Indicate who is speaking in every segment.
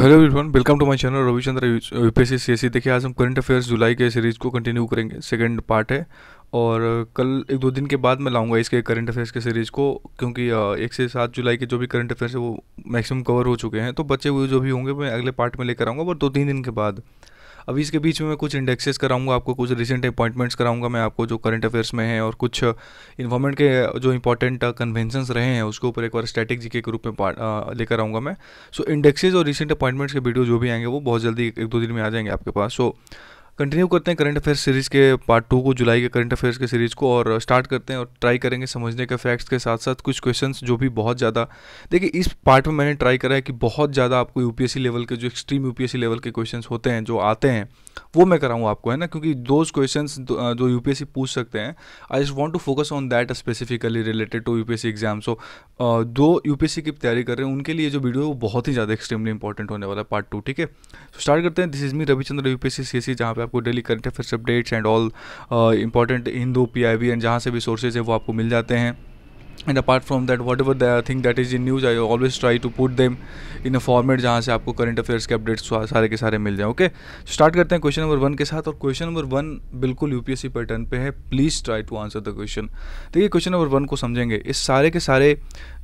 Speaker 1: hello everyone welcome to my channel Ravichandra UPSC CSC देखिए आज हम करंट अफेयर्स जुलाई के सीरीज़ को कंटिन्यू करेंगे सेकंड पार्ट है और uh, कल एक दो दिन के बाद मैं लाऊंगा इसके करंट अफेयर्स के सीरीज़ को क्योंकि uh, एक से सात जुलाई के जो भी करंट अफेयर्स है वो मैक्सिमम कवर हो चुके हैं तो बचे हुए जो भी होंगे मैं अगले पार्ट में लेकर आऊँगा और दो तीन दिन के बाद अभी इसके बीच में मैं कुछ इंडेक्सेस कराऊंगा आपको कुछ रिसेंट अपॉइंटमेंट्स कराऊंगा मैं आपको जो करंट अफेयर्स में है और कुछ इन्वॉर्मेंट के जो इंपॉर्टेंट कन्वेंशंस रहे हैं उसके ऊपर एक बार स्टैटिक जी के रूप में लेकर आऊँगा मैं सो इंडेक्सेज और रिसेंट अपॉइंटमेंट्स के वीडियो जो भी आएंगे वो बहुत जल्दी एक दो दिन में आ जाएंगे आपके पास सो so, कंटिन्यू करते हैं करंट अफेयर्स सीरीज़ के पार्ट टू को जुलाई के करंट अफेयर्स के सीरीज़ को और स्टार्ट करते हैं और ट्राई करेंगे समझने के फैक्ट्स के साथ साथ कुछ क्वेश्चंस जो भी बहुत ज़्यादा देखिए इस पार्ट में मैंने ट्राई करा है कि बहुत ज़्यादा आपको यूपीएससी लेवल के जो एक्सट्रीम यू लेवल के क्वेश्चन होते हैं जो आते हैं वो मैं कराऊँ आपको है ना क्योंकि दोज क्वेश्चन जो यू पूछ सकते हैं I just want to focus on that specifically related to U P exam so जो यू की तैयारी कर रहे हैं उनके लिए जो वीडियो है वो बहुत ही ज़्यादा एक्सट्रीमली इंपॉर्टेंट होने वाला है पार्ट टू ठीक है सो स्टार्ट करते हैं this is me Ravichandra U P S C जहाँ पर आपको daily current affairs updates and all important Hindu P I B and जहाँ से भी सोर्सेज है वो आपको मिल जाते हैं and apart from that whatever the that is in news I always try to put them in a format जहाँ से आपको करंट अफेयर्स के अपडेट्स सारे के सारे मिल जाए ओके स्टार्ट करते हैं क्वेश्चन नंबर वन के साथ और क्वेश्चन नंबर वन बिल्कुल U P S C pattern पर है please try to answer the question देखिए क्वेश्चन नंबर वन को समझेंगे इस सारे के सारे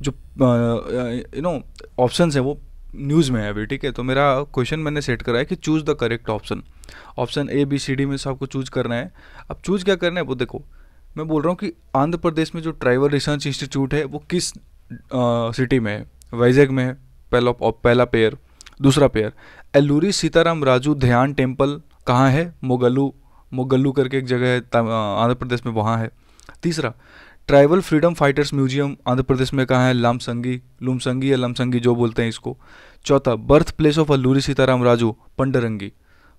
Speaker 1: जो यू नो ऑप्शन हैं वो न्यूज़ में है अभी ठीक है तो मेरा क्वेश्चन मैंने सेट करा है कि choose the correct option option A B C D में से आपको चूज करना है अब चूज क्या करना है वो देखो मैं बोल रहा हूँ कि आंध्र प्रदेश में जो ट्राइबल रिसर्च इंस्टीट्यूट है वो किस सिटी में है वाइजैग में है पहला पहला पेयर दूसरा पेयर एलूरी सीताराम राजू ध्यान टेम्पल कहाँ है मोगलू मोगलू करके एक जगह है आंध्र प्रदेश में वहाँ है तीसरा tribal freedom fighters museum Andhra Pradesh में कहाँ है लामसंगी लुमसंगी या लमसंगी जो बोलते हैं इसको चौथा birth place of Alluri Sitarama Raju Pandrangi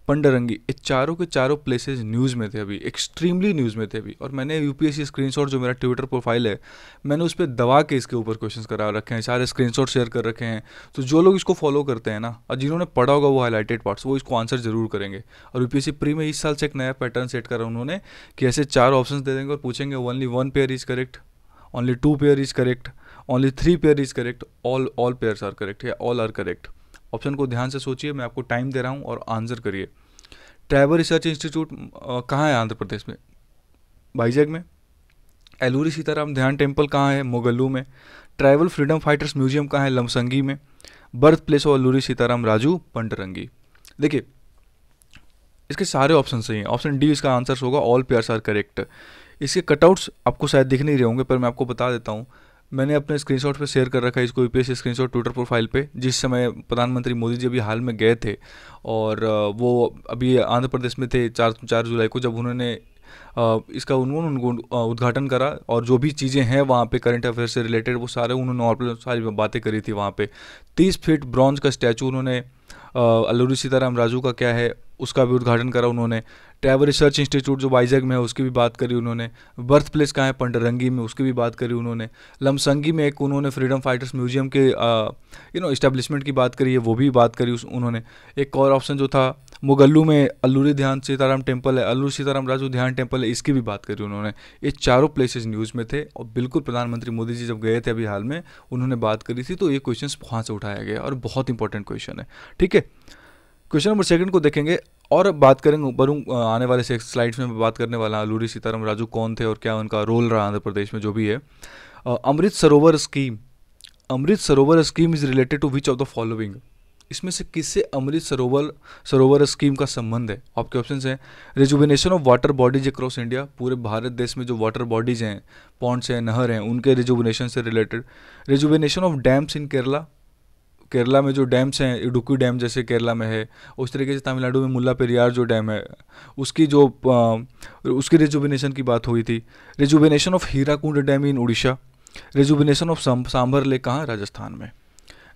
Speaker 1: Pandrangi ये चारों के चारों प्लेसेस न्यूज़ में थे अभी एक्सट्रीमली न्यूज़ में थे अभी और मैंने यूपीएससी स्क्रीनशॉट जो मेरा ट्विटर प्रोफाइल है मैंने उस पर दबा के इसके ऊपर क्वेश्चन करा रखे हैं सारे स्क्रीनशॉट शेयर कर रखे हैं तो जो लोग इसको फॉलो करते हैं ना और जिन्होंने पढ़ा होगा वो हाईलाइटेड पार्ट्स वो इसको आंसर जरूर करेंगे और यू प्री में इस साल से एक नया पैटर्न सेट करा उन्होंने कि ऐसे चार ऑप्शन दे देंगे और पूछेंगे only one pair is correct only two pair is correct only three pair is correct all all pairs are correct या ऑल आर करेक्ट ऑप्शन को ध्यान से सोचिए मैं आपको टाइम दे रहा हूँ और आंसर करिए ट्राइबल रिसर्च इंस्टीट्यूट कहाँ है आंध्र प्रदेश में बाइजैग में एलूरी सीताराम ध्यान टेम्पल कहाँ है मोगल्लू में ट्राइबल फ्रीडम फाइटर्स म्यूजियम कहाँ है लमसंगी में birth place of Alluri Sitarama Raju Pandrangi देखिए इसके सारे ऑप्शन सही हैं ऑप्शन डी इसका आंसर होगा ऑल पेयर्स आर करेक्ट इसके कटआउट्स आपको शायद दिख नहीं रहे होंगे पर मैं आपको बता देता हूँ मैंने अपने स्क्रीनशॉट पे शेयर कर रखा है इसको यूपीएससी स्क्रीनशॉट ट्विटर प्रोफाइल पे जिस समय प्रधानमंत्री मोदी जी अभी हाल में गए थे और वो अभी आंध्र प्रदेश में थे चार चार जुलाई को जब उन्होंने इसका उन्होंने उद्घाटन करा और जो भी चीज़ें हैं वहाँ पे करंट अफेयर से रिलेटेड वो सारे उन्होंने और सारी बातें करी थी वहाँ पे तीस फीट ब्रॉन्ज का स्टैचू उन्होंने अल्लूरी सीताराम राजू का क्या है उसका भी उद्घाटन करा उन्होंने ट्रैवल रिसर्च इंस्टीट्यूट जो वाइजैग में है उसकी भी बात करी उन्होंने बर्थ प्लेस कहाँ है पंडरंगी में उसकी भी बात करी उन्होंने लमसंगी में एक उन्होंने फ्रीडम फाइटर्स म्यूजियम के यू नो इस्टेब्लिशमेंट की बात करी है वो भी बात करी उस उन्होंने एक और ऑप्शन जो था मुगल्लू में अल्लूरी ध्यान सीताराम टेम्पल है अल्लू सीताराम राजू ध्यान टेम्पल है इसकी भी बात करी उन्होंने ये चारों प्लेसेस न्यूज़ में थे और बिल्कुल प्रधानमंत्री मोदी जी जब गए थे अभी हाल में उन्होंने बात करी थी तो ये क्वेश्चन वहाँ से उठाया गया और बहुत इंपॉर्टेंट क्वेश्चन है ठीक है क्वेश्चन नंबर सेकंड को देखेंगे और बात करेंगे ऊपर आने वाले स्लाइड्स में बात करने वाला लूरी सीताराम राजू कौन थे और क्या उनका रोल रहा आंध्र प्रदेश में जो भी है अमृत Sarovar scheme Amrit Sarovar scheme is related to which of the following इसमें से किससे अमृत सरोवर सरोवर स्कीम का संबंध है आपके ऑप्शन हैं rejuvenation of water bodies across India पूरे भारत देश में जो वाटर बॉडीज हैं पॉन्ड्स हैं नहर हैं उनके रिजुविनेशन से related rejuvenation of dams in Kerala Kerala में जो डैम्स हैं इडुक्की डैम जैसे केरला में है उस तरीके से तमिलनाडु में मुल्ला पेरियार जो डैम है उसकी जो उसकी रेजुबिनेशन की बात हुई थी rejuvenation of Hirakud dam in Orissa rejuvenation of Sambhar lake कहाँ राजस्थान में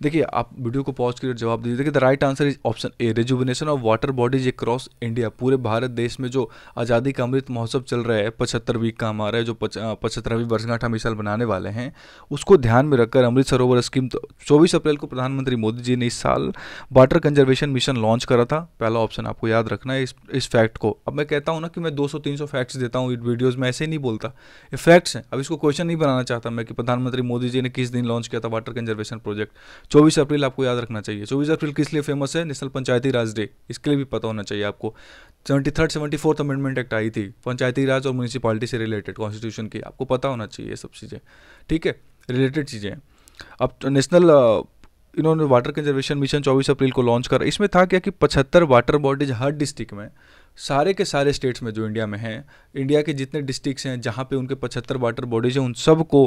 Speaker 1: देखिए आप वीडियो को पॉज करके जवाब दीजिए देखिए the right answer is option A rejuvenation of water bodies across India पूरे भारत देश में जो आज़ादी का अमृत महोत्सव चल रहा है पचहत्तर वीक का हमारा है जो पचहत्तरवीं वर्षगांठ हम इस साल बनाने वाले हैं उसको ध्यान में रखकर अमृत सरोवर स्कीम तो चौबीस अप्रैल को प्रधानमंत्री मोदी जी ने इस साल वाटर कंजर्वेशन मिशन लॉन्च करा था पहला ऑप्शन आपको याद रखना है इस इस फैक्ट को अब मैं कहता हूँ ना कि मैं दो सौ फैक्ट्स देता हूँ वीडियोज़ में ऐसे ही नहीं बोलता ये फैक्ट्स हैं अब इसको क्वेश्चन नहीं बनाना चाहता मैं कि प्रधानमंत्री मोदी जी ने किस दिन लॉन्च किया था वाटर कंजर्वेशन प्रोजेक्ट चौबीस अप्रैल आपको याद रखना चाहिए चौबीस अप्रैल किस लिए फेमस है नेशनल पंचायती राज डे इसके लिए भी पता होना चाहिए आपको seventy third seventy fourth amendment act आई थी पंचायती राज और म्यूनसिपालिटी से रिलेटेड कॉन्स्टिट्यूशन की आपको पता होना चाहिए ये सब चीज़ें ठीक है रिलेटेड चीज़ें अब नेशनल तो इन्होंने वाटर कंजर्वेशन मिशन 24 अप्रैल को लॉन्च करा इसमें था क्या कि 75 वाटर बॉडीज हर डिस्ट्रिक्ट में सारे के सारे स्टेट्स में जो इंडिया में हैं इंडिया के जितने डिस्ट्रिक्ट्स हैं जहाँ पे उनके 75 वाटर बॉडीज हैं उन सबको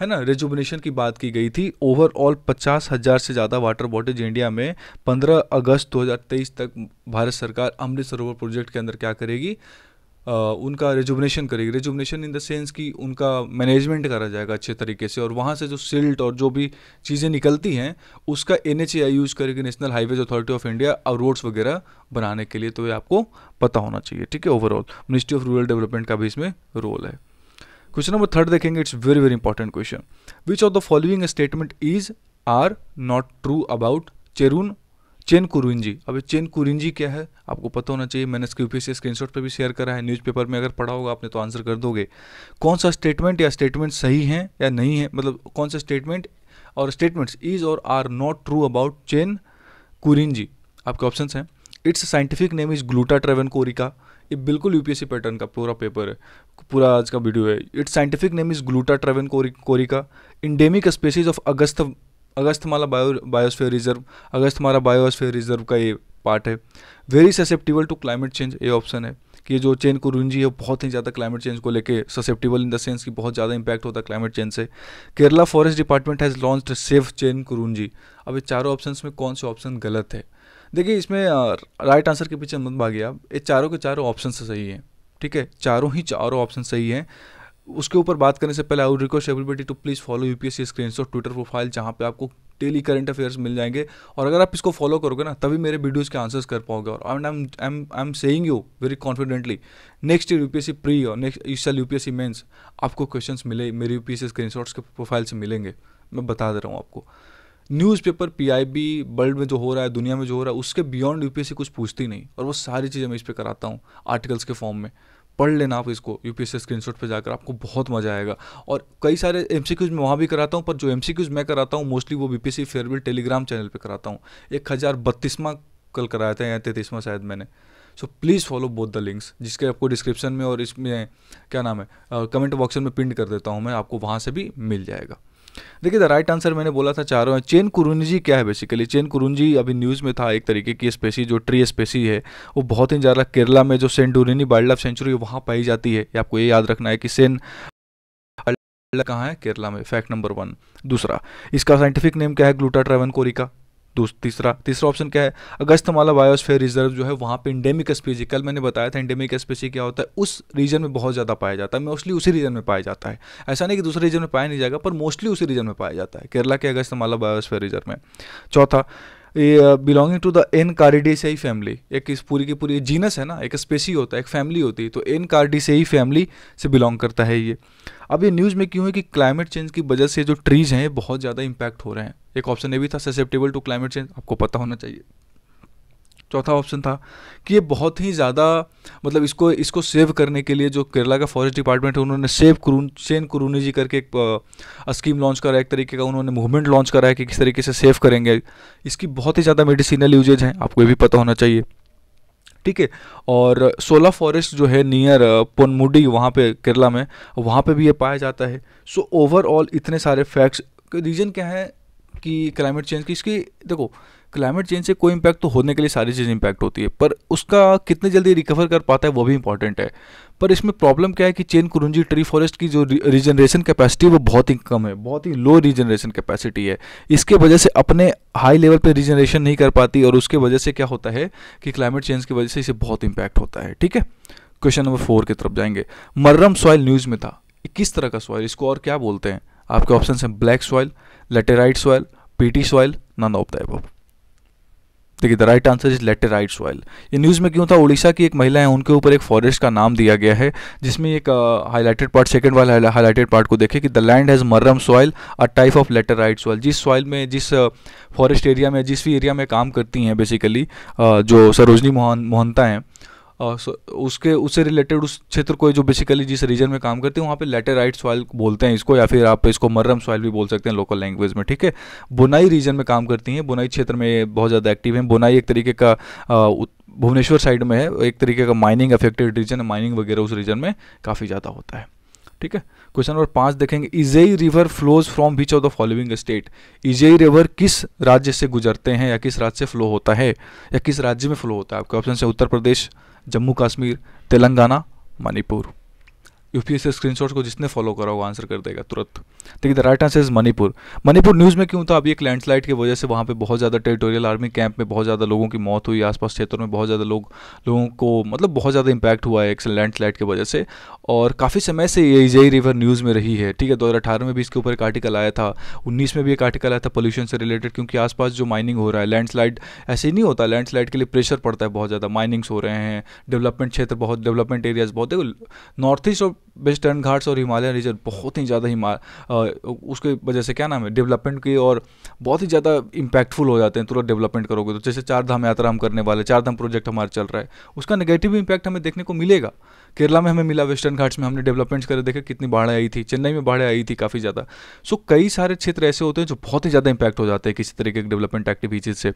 Speaker 1: है ना रेजुबनेशन की बात की गई थी ओवरऑल पचास हज़ार से ज़्यादा वाटर बॉडीज इंडिया में 15 अगस्त 2023 तक भारत सरकार अमृत सरोवर प्रोजेक्ट के अंदर क्या करेगी आ, उनका रेजुबनेशन करेगी रेजुबनेशन इन द सेंस कि उनका मैनेजमेंट करा जाएगा अच्छे तरीके से और वहाँ से जो सिल्ट और जो भी चीज़ें निकलती हैं उसका एन यूज़ करेगी national highways authority of India और रोड्स वगैरह बनाने के लिए तो ये आपको पता होना चाहिए ठीक है overall ministry of rural development का भी इसमें रोल है क्वेश्चन नंबर थर्ड देखेंगे it's very very important question which of the following statement is are not true about Cherun Chen Kurinji अब चेन कुरिंजी क्या है आपको पता होना चाहिए मैंने इसके यूपीएस स्क्रीनशॉट पर भी शेयर करा है न्यूज़पेपर में अगर पढ़ा होगा आपने तो आंसर कर दोगे कौन सा स्टेटमेंट या स्टेटमेंट सही है या नहीं है मतलब कौन सा स्टेटमेंट और स्टेटमेंट्स इज और are not true about Chen Kurinji आपके ऑप्शन हैं it's scientific name is Gluta travancorica ये बिल्कुल यूपीएससी पैटर्न का पूरा पेपर है पूरा आज का वीडियो है it's scientific name is Gluta travancorica endemic species of Agast Agasthyamala bio biosphere reserve Agasthyamala biosphere reserve का ये पार्ट है very susceptible to climate change ये ऑप्शन है कि जो चेन कुरुंजी है बहुत ही ज़्यादा क्लाइमेट चेंज को लेके ससेप्टिबल इन द सेंस कि बहुत ज़्यादा इंपैक्ट होता है क्लाइमेट चेंज से Kerala forest department has launched save Chen Kurunji अब ये चारों ऑप्शंस में कौन से ऑप्शन गलत है देखिए इसमें राइट आंसर के पीछे मत भागिए आप ये चारों के चारों ऑप्शन सही हैं ठीक है चारों ही चारों ऑप्शन सही हैं उसके ऊपर बात करने से पहले I would request everybody to please follow U P S C screen shot Twitter profile जहाँ पे आपको डेली करंट अफेयर्स मिल जाएंगे और अगर आप इसको फॉलो करोगे ना तभी मेरे वीडियोज़ के आंसर्स कर पाओगे और and I am I am saying you very confidently next year U P S C pre और नेक्स्ट इस साल सी मेन्स आपको क्वेश्चन मिले मेरे U P S screen shots के प्रोफाइल से मिलेंगे मैं बता दे रहा हूँ आपको न्यूज़पेपर पीआईबी वर्ल्ड में जो हो रहा है दुनिया में जो हो रहा है उसके बियॉन्ड यूपीएससी कुछ पूछती नहीं और वो सारी चीज़ें मैं इस पर कराता हूँ आर्टिकल्स के फॉर्म में पढ़ लेना आप इसको यू पी शॉट पे जाकर आपको बहुत मजा आएगा और कई सारे एम सी क्यूज़ मैं वहाँ भी कराता हूँ पर जो एम सी क्यूज़ मैं कराता हूँ मोस्टली वो B P C farewell Telegram channel पर कराता हूँ एक हज़ार बत्तीसवां कल कराया था या तैतीसवां शायद मैंने so please follow both the links जिसके आपको डिस्क्रिप्शन में और इसमें क्या नाम है कमेंट बॉक्स में पिंड कर देता हूँ मैं आपको वहाँ से भी मिल जाएगा देखिए द राइट आंसर मैंने बोला था चारों चेन कुरुंजी क्या है बेसिकली चेन कुरुंजी अभी न्यूज़ में था एक तरीके की स्पेसी जो ट्री स्पेसी है वो बहुत ही ज़्यादा केरला में जो सेंटूरिनी वाइल्ड लाइफ सेंचुरी वहाँ पाई जाती है आपको ये याद रखना है कि सेन कहाँ है केरला में फैक्ट नंबर वन दूसरा इसका साइंटिफिक नेम क्या है ग्लूटा ट्रेवन कोरिका तीसरा तीसरा ऑप्शन क्या है अगस्तमाला बायोस्फेयर रिजर्व जो है वहाँ पे इंडेमिक स्पीसी कल मैंने बताया था इंडेमिक स्पीसी क्या होता है उस रीजन में बहुत ज़्यादा पाया जाता है मोस्टली उसी रीजन में पाया जाता है ऐसा नहीं कि दूसरे रीजन में पाया नहीं जाएगा पर मोस्टली उसी रीजन में पाया जाता है केरला के अगस्तमाला बायोस्फेयर रिजर्व में चौथा ये belonging to the Anacardiaceae family एक इस पूरी की पूरी जीनस है ना एक स्पेसी होता है एक फैमिली होती है तो एन कार्डिसेई फैमिली से बिलोंग करता है ये अब ये न्यूज़ में क्यों है कि क्लाइमेट चेंज की वजह से जो ट्रीज़ हैं बहुत ज़्यादा इम्पैक्ट हो रहे हैं एक ऑप्शन ये भी था ससेप्टेबल टू क्लाइमेट चेंज आपको पता होना चाहिए चौथा ऑप्शन था कि ये बहुत ही ज़्यादा मतलब इसको इसको सेव करने के लिए जो केरला का फॉरेस्ट डिपार्टमेंट है उन्होंने सेव करून सेन कुरूनी जी करके एक स्कीम लॉन्च करा है एक तरीके का उन्होंने मूवमेंट लॉन्च करा है कि किस तरीके से सेव करेंगे इसकी बहुत ही ज़्यादा मेडिसिनल यूजेज हैं आपको ये भी पता होना चाहिए ठीक है और सोला फॉरेस्ट जो है नियर पोनमुडी वहाँ पे केरला में वहाँ पे भी ये पाया जाता है सो ओवरऑल इतने सारे फैक्ट्स रीज़न क्या है कि क्लाइमेट चेंज की इसकी देखो क्लाइमेट चेंज से कोई इम्पैक्ट तो होने के लिए सारी चीज़ इम्पैक्ट होती है पर उसका कितने जल्दी रिकवर कर पाता है वो भी इंपॉर्टेंट है पर इसमें प्रॉब्लम क्या है कि चेन कुरुंजी ट्री फॉरेस्ट की जो रीजनरेशन कैपेसिटी वो बहुत ही कम है बहुत ही लो रीजनरेशन कैपेसिटी है इसके वजह से अपने हाई लेवल पे रीजनरेशन नहीं कर पाती और उसके वजह से क्या होता है कि क्लाइमेट चेंज की वजह से इसे बहुत इंपैक्ट होता है ठीक है क्वेश्चन नंबर फोर की तरफ जाएंगे मर्रम सॉइल न्यूज़ में था किस तरह का सॉइल इसको और क्या बोलते हैं आपके ऑप्शन हैं black soil laterite soil peaty soil none of the above देखिए the right answer is laterite soil ये न्यूज़ में क्यों था उड़ीसा की एक महिला है उनके ऊपर एक फॉरेस्ट का नाम दिया गया है जिसमें एक हाईलाइटेड पार्ट सेकंड वाला हाईलाइटेड पार्ट को देखें कि the land has murram soil a type of right soil जिस सॉइल में जिस फॉरेस्ट एरिया में जिस भी एरिया में काम करती हैं बेसिकली जो सरोजनी मोहन मोहनता हैं उसके उससे रिलेटेड उस क्षेत्र को जो बेसिकली जिस रीजन में काम करते हैं वहाँ पे लेटेराइट सॉइल बोलते हैं इसको या फिर आप इसको मर्रम सॉइल भी बोल सकते हैं लोकल लैंग्वेज में ठीक है बुनाई रीजन में काम करती हैं बुनाई क्षेत्र में बहुत ज़्यादा एक्टिव हैं बुनाई एक तरीके का भुवनेश्वर साइड में है एक तरीके का माइनिंग अफेक्टेड रीजन है माइनिंग वगैरह उस रीजन में काफ़ी ज़्यादा होता है ठीक है क्वेश्चन नंबर पांच देखेंगे Ijai river flows from which of the following state Ijai river किस राज्य से गुजरते हैं या किस राज्य से फ्लो होता है या किस राज्य में फ्लो होता है आपके ऑप्शन है उत्तर प्रदेश जम्मू कश्मीर तेलंगाना मणिपुर यूपीएससी स्क्रीनशॉट को जिसने फॉलो करा वो आंसर कर देगा तुरंत देखिए the right answer is Manipur Manipur news में क्यों था अभी एक लैंडस्लाइड की वजह से वहाँ पे बहुत ज़्यादा टेरिटोरियल आर्मी कैंप में बहुत ज़्यादा लोगों की मौत हुई आसपास क्षेत्रों में बहुत ज़्यादा लोग लोगों को मतलब बहुत ज़्यादा इंपैक्ट हुआ है एक लैंडस्लाइड की वजह से और काफ़ी समय से ये इजई रिवर न्यूज़ में रही है ठीक है दो में भी इसके ऊपर एक आर्टिकल आया था उन्नीस में भी एक आर्टिकल आया था पोल्यूशन से रिलेटेड क्योंकि आसपास जो माइनिंग हो रहा है लैंडस्लाइड ऐसे ही नहीं होता लैंडस्लाइड के लिए प्रेशर पड़ता है बहुत ज़्यादा माइनिंग्स हो रहे हैं डेवलपमेंट क्षेत्र बहुत डेवलपमेंट एरियाज़ बहुत देखो नॉर्थ ईस्ट और वेस्टर्न घाट्स और हिमालयन रीजन बहुत ही ज़्यादा हिमा उसके वजह से क्या नाम है डेवलपमेंट की और बहुत ही ज़्यादा इम्पैक्टफुल हो जाते हैं तुरंत डेवलपमेंट करोगे तो जैसे चार धाम यात्रा हम करने वाले चार धाम प्रोजेक्ट हमारा चल रहा है उसका नेगेटिव इम्पैक्ट हमें देखने को मिलेगा केरला में हमें मिला वेस्टर्न घाट्स में हमने डेवलपमेंट्स करे देखे कितनी बाढ़ें आई थी चेन्नई में बाढ़ें आई थी काफ़ी ज़्यादा सो कई सारे क्षेत्र ऐसे होते हैं जो बहुत ही ज़्यादा इम्पैक्ट हो जाते हैं किसी तरीके के डेवलपमेंट एक्टिविटीज़ से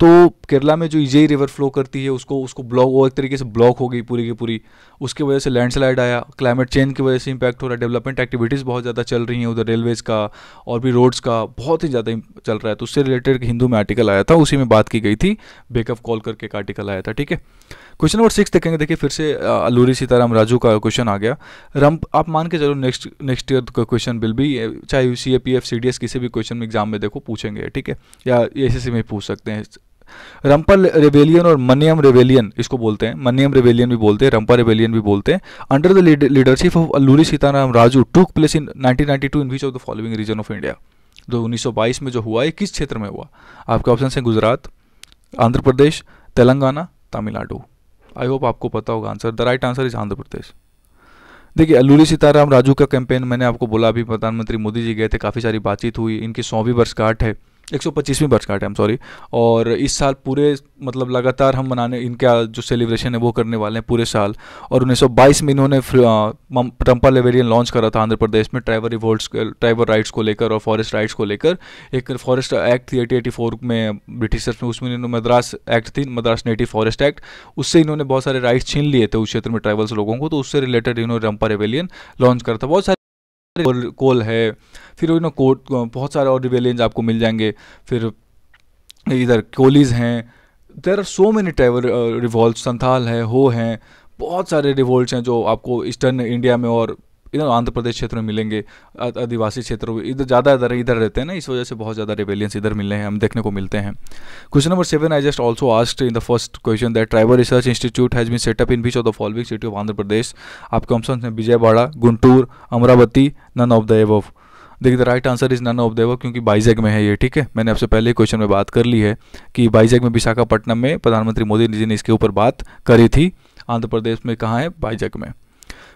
Speaker 1: तो केरला में जो इजई रिवर फ्लो करती है उसको उसको ब्लॉक वो एक तरीके से ब्लॉक हो गई पूरी की पूरी उसकी वजह से लैंडस्लाइड आया क्लाइमेट चेन की वजह से इम्पैक्ट हो रहा है डेवलपमेंट एक्टिविटीज़ बहुत ज़्यादा चल रही हैं उधर रेलवेज़ का और भी रोड्स का बहुत ही ज़्यादा चल रहा है तो उससे रिलेटेड हिंदू में आर्टिकल आया था उसी में बात की गई थी बेकअप कॉल करके एक आर्टिकल आया था ठीक है क्वेश्चन नंबर सिक्स देखेंगे देखिए फिर से अलूरी सीताराम राजू का क्वेश्चन आ गया रम आप मान के चलो नेक्स्ट नेक्स्ट ईयर का क्वेश्चन बिल भी चाहे U C A P F C D S किसी भी क्वेश्चन में एग्जाम में देखो पूछेंगे ठीक है या एस एस में पूछ सकते हैं रंपल रेबेलियन और मनियम रेबेलियन इसको बोलते हैं मनियम रेबेलियन भी बोलते हैं रंपा रेबेलियन भी बोलते हैं under the leadership of Alluri Sitarama Raju took place in 1992 in which of the following region of India जो 1922 में जो हुआ है किस क्षेत्र में हुआ आपके ऑप्शन हैं गुजरात आंध्र प्रदेश तेलंगाना तमिलनाडु आई होप आपको पता होगा answer the right answer is Andhra Pradesh देखिए अल्लूरी सीताराम राजू का कैंपेन मैंने आपको बोला अभी प्रधानमंत्री मोदी जी गए थे काफ़ी सारी बातचीत हुई इनकी सौवीं वर्षगांठ है एक सौ पच्चीसवीं वर्षगांठ है सॉरी और इस साल पूरे मतलब लगातार हम मनाने इनका जो सेलिब्रेशन है वो करने वाले हैं पूरे साल और 1922 में इन्होंने टम्पा लेवेरियन लॉन्च करा था आंध्र प्रदेश में ट्राइबल रिवोल्ट ट्राइबल राइट्स को लेकर और फॉरेस्ट राइट्स को लेकर एक फॉरेस्ट एक्ट थी एटी एटी फोर में ब्रिटिशर्स में उसमें इन्होंने मद्रास एक्ट थी मद्रास नेटिव फॉरेस्ट एक्ट उससे इन्होंने बहुत सारे राइट्स छीन लिए थे उस क्षेत्र में ट्राइबल्स लोगों को तो उससे रिलेटेड इन्होंने रंपा रेवेलियन लॉन्च करा था बहुत सारे कोल है फिर यू नो कोट बहुत सारे और रिवेलियंस आपको मिल जाएंगे फिर इधर कोलीज हैं there are so many tribal revolve Santhal है हो हैं बहुत सारे रिवोल्ट हैं जो आपको ईस्टर्न इंडिया में और इधर आंध्र प्रदेश क्षेत्र में मिलेंगे आदिवासी क्षेत्र इधर ज़्यादा इधर इधर रहते हैं ना इस वजह से बहुत ज़्यादा रेबेलियंस इधर मिले हैं हम देखने को मिलते हैं question number seven I just also asked in the first question that tribal research institute has been set up in which of the following city of Andhra Pradesh आपके ऑप्शन हैं Vijayawada Guntur Amaravati none of the above देखिए the right answer is none of देवो क्योंकि बाइजैग में है ये ठीक है मैंने आपसे पहले क्वेश्चन में बात कर ली है कि बाइजैग में विशाखापट्टनम में प्रधानमंत्री मोदी जी ने इसके ऊपर बात करी थी आंध्र प्रदेश में कहाँ है बाइजैग में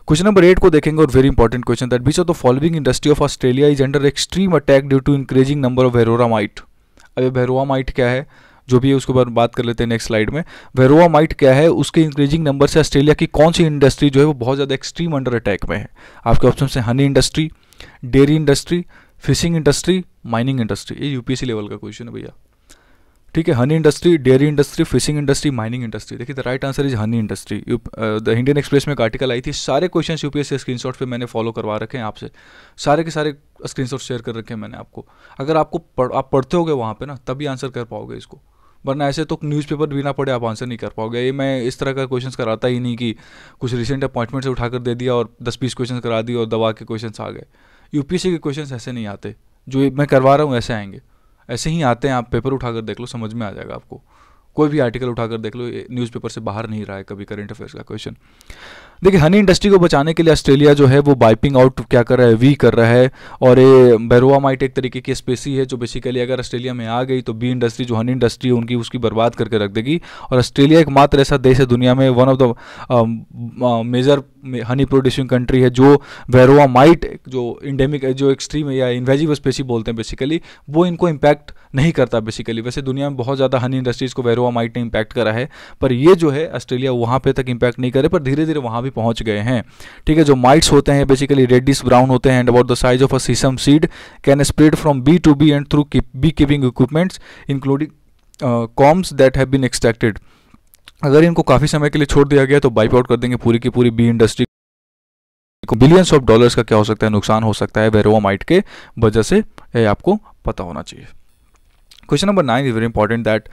Speaker 1: क्वेश्चन नंबर एट को देखेंगे और very important question that which of the following industry of Australia is under extreme attack due to increasing number of varroa mite अब ये माइट क्या है जो भी है उसके बाद बात कर लेते हैं नेक्स्ट स्लाइड में वेरोवा माइट क्या है उसके इंक्रीजिंग नंबर से ऑस्ट्रेलिया की कौन सी इंडस्ट्री जो है वो बहुत ज़्यादा एक्सट्रीम अंडर अटैक में है आपके ऑप्शन से honey industry dairy industry fishing industry mining industry ये यूपीएससी लेवल का क्वेश्चन है भैया ठीक है honey industry dairy industry fishing industry mining industry देखिए the right answer is honey industry the Indian Express में एक आर्टिकल आई थी सारे क्वेश्चन यूपीएससी शॉट पर मैंने फॉलो करवा रखे हैं आपसे सारे के सारे शॉट शेयर कर रखे हैं मैंने आपको अगर आपको पढ़, आप पढ़ते हो गए वहाँ पर ना तभी आंसर कर पाओगे इसको वरना ऐसे तो न्यूज़पेपर बिना पढ़े आप आंसर नहीं कर पाओगे ये मैं इस तरह का क्वेश्चन कराता ही नहीं कि कुछ रिसेंट अपॉइंटमेंट से उठाकर दे दिया और दस बीस क्वेश्चन करा दिए और दवा के क्वेश्चन आ गए यूपीएससी के क्वेश्चन ऐसे नहीं आते जो मैं करवा रहा हूँ ऐसे आएंगे ऐसे ही आते हैं आप पेपर उठाकर देख लो समझ में आ जाएगा आपको कोई भी आर्टिकल उठाकर देख लो न्यूज़पेपर से बाहर नहीं रहा है कभी करंट अफेयर्स का क्वेश्चन देखिए हनी इंडस्ट्री को बचाने के लिए ऑस्ट्रेलिया जो है वो बाइपिंग आउट क्या कर रहा है वी कर रहा है और ये बैरोआ माइट एक तरीके की स्पेसी है जो बेसिकली अगर ऑस्ट्रेलिया में आ गई तो बी इंडस्ट्री जो हनी इंडस्ट्री है उनकी उसकी बर्बाद करके रख देगी और ऑस्ट्रेलिया एकमात्र ऐसा देश है दुनिया में one of the major honey producing country है जो वेरोवा माइट जो इंडेमिक जो एक्सट्रीम या इन्वेजिव स्पेसी बोलते हैं बेसिकली वो इनको इम्पैक्ट नहीं करता बेसिकली वैसे दुनिया में बहुत ज़्यादा हनी इंडस्ट्रीज़ को बैरोआ माइट ने इम्पैक्ट करा है पर ये जो है ऑस्ट्रेलिया वहाँ पर तक इम्पैक्ट नहीं करे पर धीरे धीरे वहाँ भी पहुंच गए हैं ठीक है जो माइट्स होते हैं बेसिकली रेडिस ब्राउन होते हैं and about the size of a sesame seed can spread from bee to bee and through bee keeping equipments including combs that have been extracted अगर इनको काफ़ी समय के लिए छोड़ दिया गया तो वाइप आउट कर देंगे पूरी की पूरी बी इंडस्ट्री को बिलियंस ऑफ डॉलर्स का क्या हो सकता है नुकसान हो सकता है वेरोमाइट के वजह से आपको पता होना चाहिए question number nine is very important that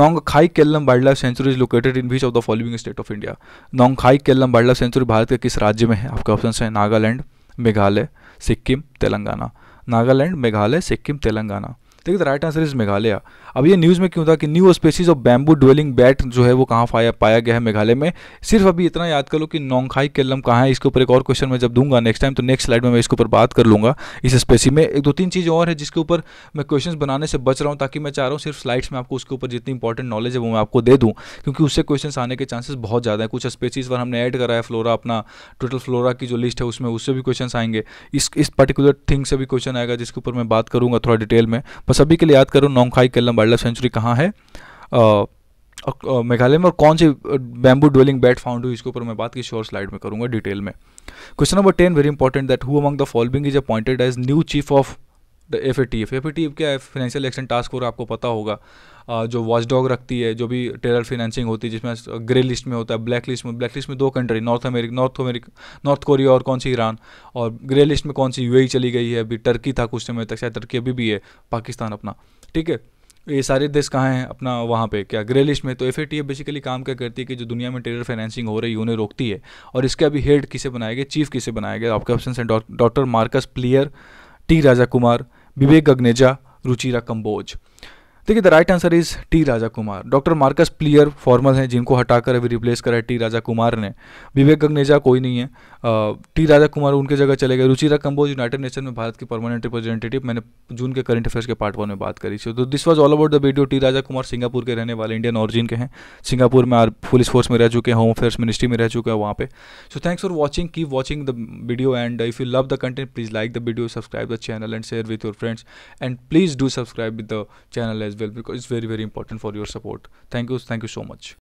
Speaker 1: Nongkhyllem wild life sanctuary is located in which of the following state of India Nongkhyllem wild life sanctuary Bharat के किस राज्य में है आपके ऑप्शन है नागालैंड मेघालय सिक्किम तेलंगाना नागालैंड मेघालय सिक्किम तेलंगाना देखिए राइट आंसर इज मेघालय अब ये न्यूज़ में क्यों था कि new species of bamboo dwelling bat जो है वो कहाँ पाया पाया गया है मेघालय में सिर्फ अभी इतना याद कर लो कि नोंगखाई केलम कहाँ है इसके ऊपर एक और क्वेश्चन मैं जब दूंगा नेक्स्ट टाइम तो नेक्स्ट स्लाइड में मैं इसके ऊपर बात कर लूँगा इस स्पेसी में एक दो तीन चीज़ और है जिसके ऊपर मैं क्वेश्चन बनाने से बच रहा हूँ ताकि मैं चाह रहा हूँ सिर्फ स्लाइड्स में आपको उसके ऊपर जितनी इंपॉर्टेंट नॉलेज है वो मैं आपको दे दूँ क्योंकि उससे क्वेश्चन आने के चांसेस बहुत ज़्यादा है कुछ स्पेसीज़ पर हमने ऐड करा है फ्लोरा अपना टोटल फ्लोरा की जो लिस्ट है उसमें उससे भी क्वेश्चन आएंगे इस इस पर्टिकुलर थिंग से भी क्वेश्चन आएगा जिसके ऊपर मैं बात करूँगा थोड़ा डिटेल में बस सभी के लिए याद करो Nongkhyllem wild life sanctuary कहाँ है मेघालय में और कौन सी बैम्बू ड्वेलिंग बैट फाउंड हुई इसके ऊपर मैं बात की श्योर स्लाइड में करूंगा डिटेल में question number ten very important that who among the following is appointed as new chief of F A T F F A T F क्या है फाइनेंशियल एक्शन टास्क फोर्स आपको पता होगा जो watch dog रखती है जो भी टेरर फाइनेंसिंग होती है जिसमें ग्रे लिस्ट में होता है ब्लैक लिस्ट में ब्लैक लिस्ट में दो country North America North America North Korea और कौन सी ईरान और ग्रे लिस्ट में कौन सी यू e चली गई है अभी टर्की था कुछ समय तक शायद टर्की अभी भी है पाकिस्तान अपना ठीक है ये सारे देश कहाँ हैं अपना वहाँ पे क्या ग्रे लिस्ट में तो एफ बेसिकली काम क्या करती है कि जो दुनिया में टेरर फाइनेंसिंग हो रही है उन्हें रोकती है और इसके अभी हेड किसे बनाएंगे चीफ किसे बनाएंगे आपके ऑप्शन है doctor Marcus Pleyer T Raja Kumar Vivek Agneja Ruchira Kamboj देखिए the right answer is T Raja Kumar doctor Marcus Pleyer former हैं जिनको हटाकर अभी रिप्लेस करा है टी राजा कुमार ने विवेक गंगनेजा कोई नहीं है टी राजा कुमार उनके जगह चले गए रुचिरा कंबोज यूनाइटेड नेशन में भारत की परमानेंट रिप्रेजेंटेटिव मैंने जून के करंट अफेयर्स के पार्ट वन में बात करी थी तो this was all about the video T Raja Kumar Singapore के रहने वाले इंडियन ऑरिजिन के हैं सिंगापुर में आर पुलिस फोर्स में रह चुके हैं होम अफेयर्स मिनिस्ट्री में रह चुके हैं वहाँ पे so thanks for watching keep watching the video and if you love the content please like the video subscribe the channel and share with your friends and please do subscribe with the channel as well because it's very very important for your support thank you thank you so much